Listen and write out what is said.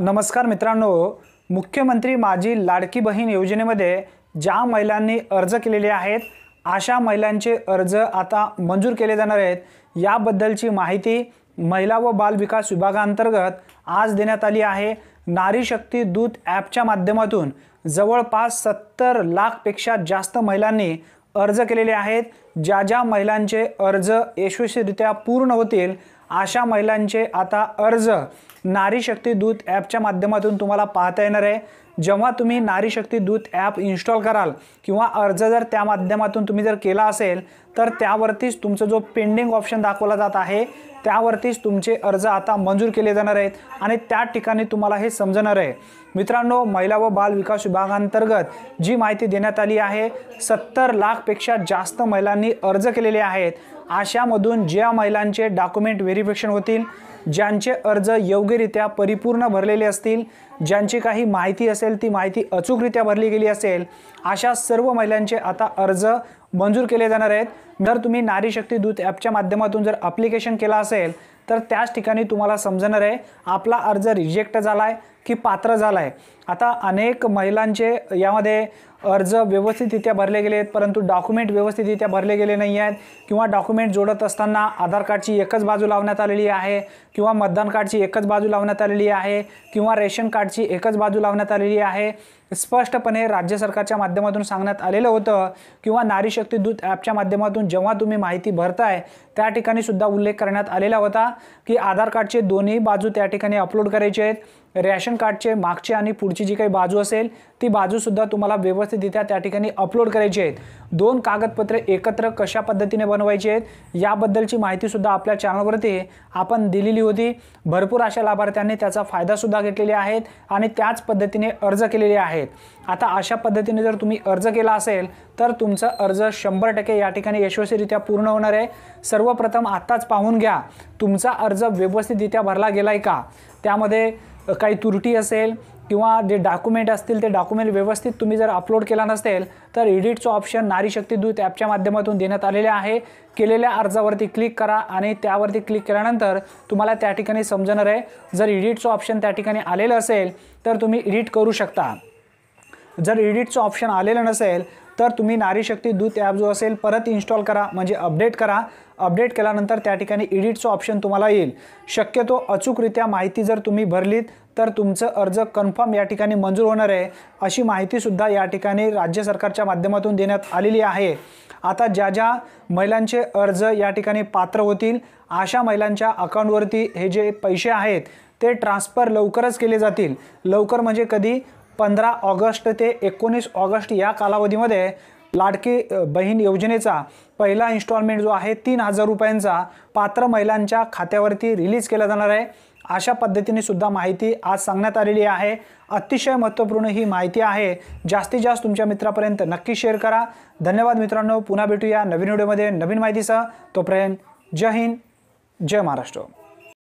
नमस्कार मित्रांनो मुख्यमंत्री माझी लाडकी बहीण योजनेमध्ये ज्या महिलांनी अर्ज केलेले आहेत अशा महिलांचे अर्ज आता मंजूर केले जाणार आहेत याबद्दलची माहिती महिला व बाल विकास विभागांतर्गत आज देण्यात आली आहे नारी शक्ती दूत ॲपच्या माध्यमातून जवळपास सत्तर लाखपेक्षा जास्त महिलांनी अर्ज केलेले आहेत ज्या ज्या महिलांचे अर्ज यशस्वीरित्या पूर्ण होतील अशा महिलांचे आता अर्ज नारी शक्ती दूत ॲपच्या माध्यमातून तुम्हाला पाहता येणार आहे जेव्हा तुम्ही नारी शक्ती दूत ॲप इन्स्टॉल कराल किंवा अर्ज जर त्या माध्यमातून तुम्ही जर केला असेल तर त्यावरतीच तुमचं जो पेंडिंग ऑप्शन दाखवला जात आहे त्यावरतीच तुमचे अर्ज आता मंजूर केले जाणार आहेत आणि त्या ठिकाणी तुम्हाला हे समजणार आहे मित्रांनो महिला व बाल विकास विभागांतर्गत जी माहिती देण्यात आली आहे सत्तर लाखपेक्षा जास्त महिलांनी ज्यांनी अर्ज केलेले आहेत अशामधून ज्या महिलांचे डॉक्युमेंट व्हेरिफिकेशन होतील ज्यांचे अर्ज योग्यरित्या परिपूर्ण भरलेले असतील ज्यांची काही माहिती असेल ती माहिती अचूकरित्या भरली गेली असेल अशा सर्व महिलांचे आता अर्ज मंजूर केले जाणार आहेत जर तुम्ही नारी शक्ती दूत ॲपच्या माध्यमातून जर ॲप्लिकेशन केला असेल तर त्याच ठिकाणी तुम्हाला समजणार आहे आपला अर्ज रिजेक्ट झाला की पात्र झाला आहे आता अनेक महिलांचे यामध्ये अर्ज व्यवस्थितरित्या भरले गेले आहेत परंतु डॉक्युमेंट व्यवस्थितरित्या भरले गेले नाही आहेत किंवा डॉक्युमेंट जोडत असताना आधार कार्डची एकच बाजू लावण्यात आलेली आहे किंवा मतदान कार्डची एकच बाजू लावण्यात आलेली आहे किंवा रेशन कार्डची एकच बाजू लावण्यात आलेली आहे स्पष्टपणे राज्य सरकारच्या माध्यमातून सांगण्यात आलेलं होतं किंवा नारी शक्ती दूत ॲपच्या माध्यमातून जेव्हा तुम्ही माहिती भरताय त्या ठिकाणी सुद्धा उल्लेख करण्यात आलेला होता की आधार कार्डचे दोन्ही बाजू त्या ठिकाणी अपलोड करायचे आहेत रॅशन कार्डचे मागचे आणि पुढची जी काही बाजू असेल ती बाजूसुद्धा तुम्हाला व्यवस्थितरित्या त्या ठिकाणी अपलोड करायची आहेत दोन कागदपत्रे एकत्र कशा पद्धतीने बनवायची आहेत याबद्दलची माहितीसुद्धा आपल्या चॅनलवरती आपण दिलेली होती भरपूर अशा लाभार्थ्यांनी त्याचा फायदासुद्धा घेतलेले आहेत आणि त्याच पद्धतीने अर्ज केलेले आहेत आता अशा पद्धतीने जर तुम्ही अर्ज केला असेल तर तुमचा अर्ज शंभर टक्के या ठिकाणी यशस्वीरित्या पूर्ण होणार आहे सर्वप्रथम आत्ताच पाहून घ्या तुमचा अर्ज व्यवस्थितरित्या भरला गेला का त्यामध्ये काही तुरटी असेल किंवा जे डॉक्युमेंट असतील ते डॉक्युमेंट व्यवस्थित तुम्ही जर अपलोड केला नसेल तर एडिटचं ऑप्शन नारी शक्ती दूत ॲपच्या माध्यमातून देण्यात आलेले आहे केलेल्या अर्जावरती क्लिक करा आणि त्यावरती क्लिक केल्यानंतर तुम्हाला त्या ठिकाणी समजणार आहे जर एडिटचं ऑप्शन त्या ठिकाणी आलेलं असेल तर तुम्ही एडिट करू शकता जर एडिटचं ऑप्शन आलेलं नसेल तर तुम्ही नारीशक्ती दूत ॲप जो असेल परत इन्स्टॉल करा म्हणजे अपडेट करा अपडेट केल्यानंतर त्या ठिकाणी इडिटचं ऑप्शन तुम्हाला येईल शक्यतो अचूकरित्या माहिती जर तुम्ही भरलीत तर तुमचं अर्ज कन्फर्म या ठिकाणी मंजूर होणार आहे अशी माहितीसुद्धा या ठिकाणी राज्य सरकारच्या माध्यमातून देण्यात आलेली आहे आता ज्या ज्या महिलांचे अर्ज या ठिकाणी पात्र होतील अशा महिलांच्या अकाउंटवरती हे जे पैसे आहेत ते ट्रान्स्फर लवकरच केले जातील लवकर म्हणजे कधी पंधरा ऑगस्ट ते एकोणीस ऑगस्ट या कालावधीमध्ये लाडकी बहीण योजनेचा पहिला इन्स्टॉलमेंट जो आहे तीन हजार रुपयांचा पात्र महिलांच्या खात्यावरती रिलीज केला जाणार आहे अशा पद्धतीने सुद्धा माहिती आज सांगण्यात आलेली आहे अतिशय महत्त्वपूर्ण ही माहिती आहे जास्तीत जास्त तुमच्या मित्रापर्यंत नक्की शेअर करा धन्यवाद मित्रांनो पुन्हा भेटूया नवीन व्हिडिओमध्ये नवीन माहितीसह तोपर्यंत जय हिंद जय महाराष्ट्र